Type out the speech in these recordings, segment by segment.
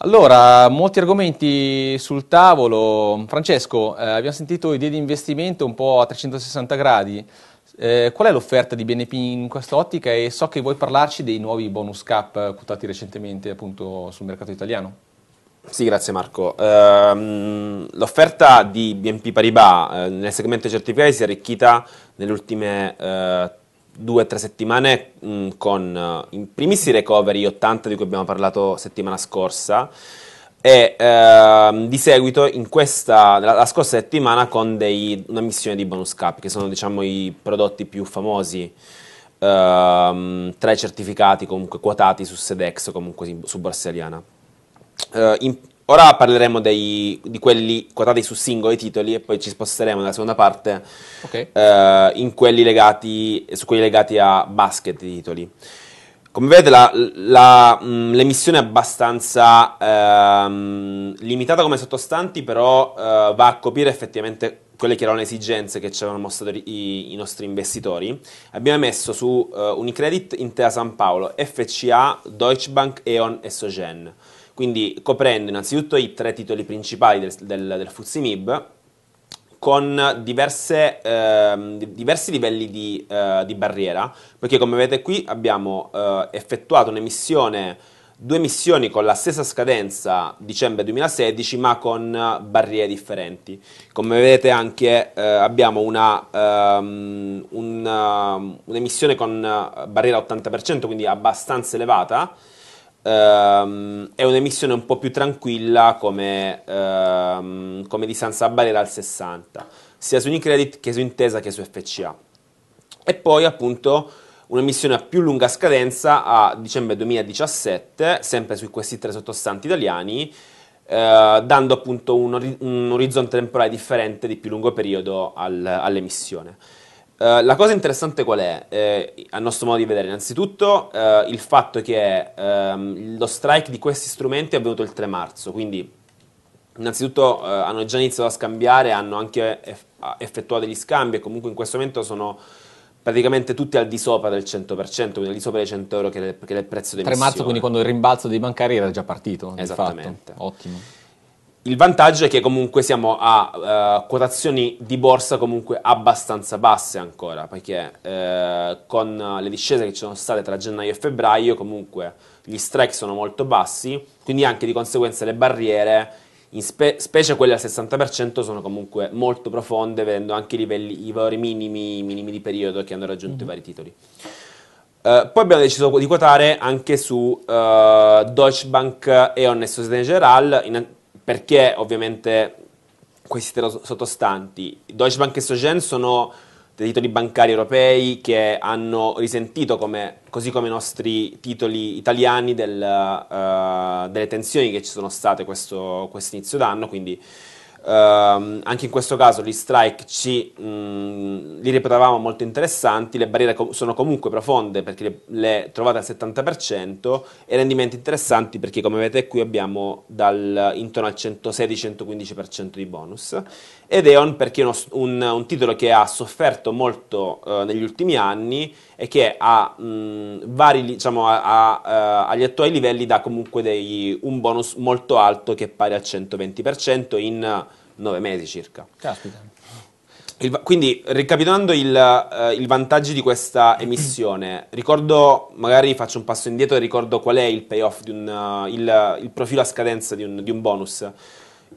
Allora, molti argomenti sul tavolo. Francesco, eh, abbiamo sentito idee di investimento un po' a 360 gradi. Eh, qual è l'offerta di BNP in quest'ottica? e so che vuoi parlarci dei nuovi bonus cap quotati eh, recentemente appunto sul mercato italiano? Sì, grazie Marco. Uh, l'offerta di BNP Paribas uh, nel segmento certificati si è arricchita nelle ultime uh, due o tre settimane mh, mm, con eh, in primis i recovery 80 di cui abbiamo parlato settimana scorsa e ehm, di seguito in questa, la, la scorsa settimana con dei, una missione di bonus cap che sono diciamo i prodotti più famosi ehm, tra i certificati comunque quotati su Sedex comunque su Borsa Italiana. Eh, Ora parleremo dei, di quelli quotati su singoli titoli e poi ci sposteremo nella seconda parte okay. eh, quelli legati, su quelli legati a basket titoli. Come vedete la, la, mh, mm, l'emissione è abbastanza ehm, limitata come sottostanti, però eh, va a coprire effettivamente quelle che erano le esigenze che ci avevano mostrato i, i nostri investitori. Abbiamo messo su eh, Unicredit, Intesa San Paolo, FCA, Deutsche Bank, E.ON e Sogen quindi coprendo innanzitutto i tre titoli principali del, del, del FTSE con diverse, eh, diversi livelli di, eh, di, barriera, perché come vedete qui abbiamo eh, effettuato un'emissione, due missioni con la stessa scadenza dicembre 2016, ma con barriere differenti. Come vedete anche eh, abbiamo una, um, un, ehm, un'emissione con barriera 80%, quindi abbastanza elevata, ehm, è un'emissione un po' più tranquilla come, ehm, come di Sansa Barriera al 60, sia su Unicredit che su Intesa che su FCA. E poi appunto un'emissione a più lunga scadenza a dicembre 2017, sempre su questi tre sottostanti italiani, eh, dando appunto un, un, orizzonte temporale differente di più lungo periodo al- all'emissione. Eh, la cosa interessante qual è? Eh, a nostro modo di vedere, innanzitutto eh, il fatto che ehm, lo strike di questi strumenti è avvenuto il 3 marzo, quindi innanzitutto eh, hanno già iniziato a scambiare, hanno anche eff- effettuato degli scambi e comunque in questo momento sono praticamente tutti al di sopra del 100%, quindi al di sopra dei 100 euro che è, il prezzo del 3 marzo, quindi quando il rimbalzo dei bancari era già partito. Esattamente. Ottimo. Il vantaggio è che comunque siamo a uh, quotazioni di borsa comunque abbastanza basse ancora, perché uh, con le discese che ci sono state tra gennaio e febbraio comunque gli strike sono molto bassi, quindi anche di conseguenza le barriere, spe- specie quelle al 60%, sono comunque molto profonde, vedendo anche i, livelli, i valori minimi, minimi, di periodo che hanno raggiunto mm-hmm. i vari titoli. Uh, poi abbiamo deciso di quotare anche su uh, Deutsche Bank e Onest Societe General, perché ovviamente questi sottostanti, Deutsche Bank e Sogen sono dei titoli bancari europei che hanno risentito, come, così come i nostri titoli italiani, del, uh, delle tensioni che ci sono state questo inizio d'anno, quindi Uh, anche in questo caso gli strike ci, mh, li reputavamo molto interessanti, le barriere com- sono comunque profonde perché le, le, trovate al 70% e rendimenti interessanti perché come vedete qui abbiamo dal, intorno al 116-115% di bonus ed Eon perché è uno, un, un, titolo che ha sofferto molto uh, negli ultimi anni e che ha, mh, vari, diciamo, a, a, uh, eh, agli attuali livelli dà comunque dei, un bonus molto alto che è pari al 120% in 9 mesi circa. Caspita. Il, quindi, ricapitolando il, eh, il, vantaggio di questa emissione, ricordo, magari faccio un passo indietro e ricordo qual è il payoff, un, uh, il, il, profilo a scadenza di un, di un bonus.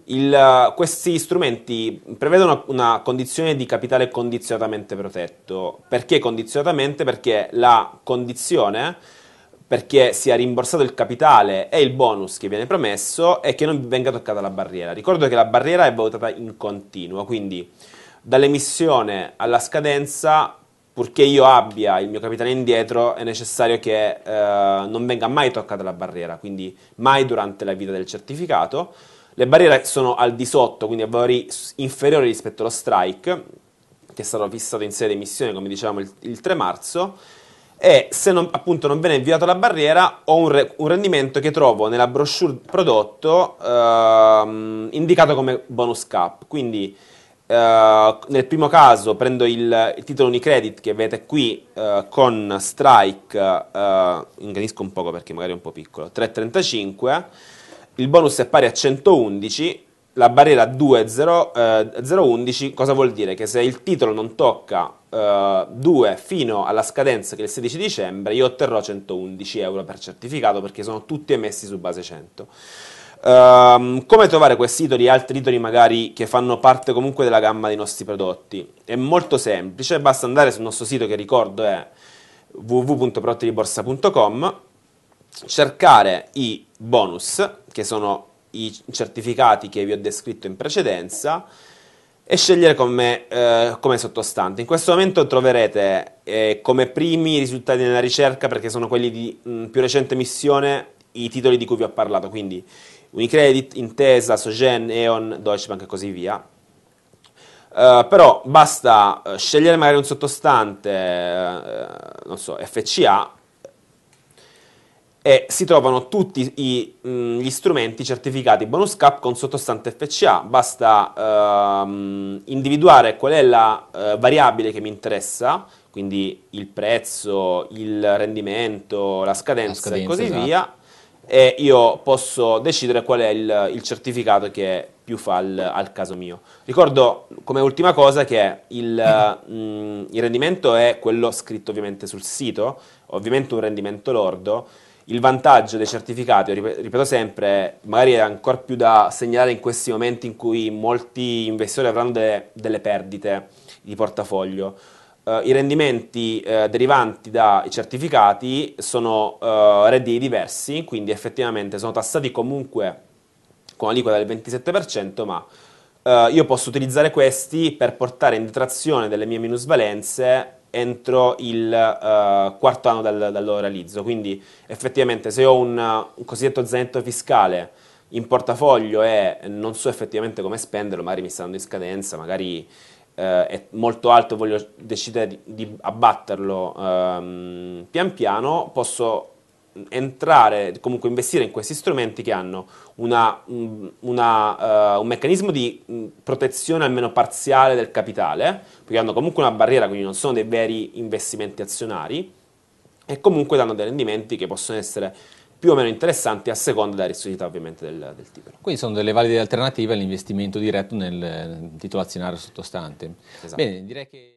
Uh, questi strumenti prevedono una condizione di capitale condizionatamente protetto. Perché condizionatamente? Perché la condizione perché sia rimborsato il capitale e il bonus che viene promesso e che non venga toccata la barriera. Ricordo che la barriera è valutata in continuo, quindi dall'emissione alla scadenza, purché io abbia il mio capitale indietro, è necessario che eh, non venga mai toccata la barriera, quindi mai durante la vita del certificato. Le barriere sono al di sotto, quindi a valori inferiori rispetto allo strike, che è stato fissato in sede emissione, come dicevamo, il, il 3 marzo e se non, appunto non viene inviata la barriera ho un, re, un, rendimento che trovo nella brochure prodotto eh, indicato come bonus cap. Quindi eh, nel primo caso prendo il, il, titolo Unicredit che vedete qui eh, con strike, eh, ingrandisco un poco perché magari è un po' piccolo, 3,35, il bonus è pari a 111 la barriera 2.011 eh, cosa vuol dire? Che se il titolo non tocca eh, 2 fino alla scadenza che è il 16 dicembre, io otterrò 111 euro per certificato perché sono tutti emessi su base 100. Um, ehm, come trovare questi titoli e altri titoli magari che fanno parte comunque della gamma dei nostri prodotti? È molto semplice, basta andare sul nostro sito che ricordo è www.prodottiliborsa.com cercare i bonus che sono i certificati che vi ho descritto in precedenza e scegliere come, eh, come sottostante. In questo momento troverete eh, come primi risultati nella ricerca perché sono quelli di mh, mm, più recente missione i titoli di cui vi ho parlato, quindi Unicredit, Intesa, Sogen, E.ON, Deutsche Bank e così via. Uh, però basta uh, scegliere magari un sottostante, uh, non so, FCA e si trovano tutti i, mh, mm, gli strumenti certificati bonus cap con sottostante FCA, basta ehm, individuare qual è la eh, variabile che mi interessa, quindi il prezzo, il rendimento, la scadenza, la scadenza e così esatto. via, e io posso decidere qual è il, il certificato che più fa al, al, caso mio. Ricordo come ultima cosa che il, mh, mm, il rendimento è quello scritto ovviamente sul sito, ovviamente un rendimento lordo, il vantaggio dei certificati, ripeto sempre, magari è ancora più da segnalare in questi momenti in cui molti investitori avranno delle, delle perdite di portafoglio. Uh, I rendimenti uh, derivanti dai certificati sono uh, redditi diversi, quindi effettivamente sono tassati comunque con aliquota del 27%, ma io posso utilizzare questi per portare in detrazione delle mie minusvalenze entro il uh, quarto anno dal, dal, loro realizzo. Quindi effettivamente se ho un, un, cosiddetto zainetto fiscale in portafoglio e non so effettivamente come spenderlo, magari mi sta dando in scadenza, magari uh, è molto alto e voglio decidere di, di abbatterlo um, pian piano, posso entrare, comunque investire in questi strumenti che hanno una, una, uh, un meccanismo di mm, protezione almeno parziale del capitale, perché hanno comunque una barriera, quindi non sono dei veri investimenti azionari, e comunque danno dei rendimenti che possono essere più o meno interessanti a seconda della rischiosità ovviamente del, del, titolo. Quindi sono delle valide alternative all'investimento diretto nel titolo azionario sottostante. Esatto. Bene, direi che...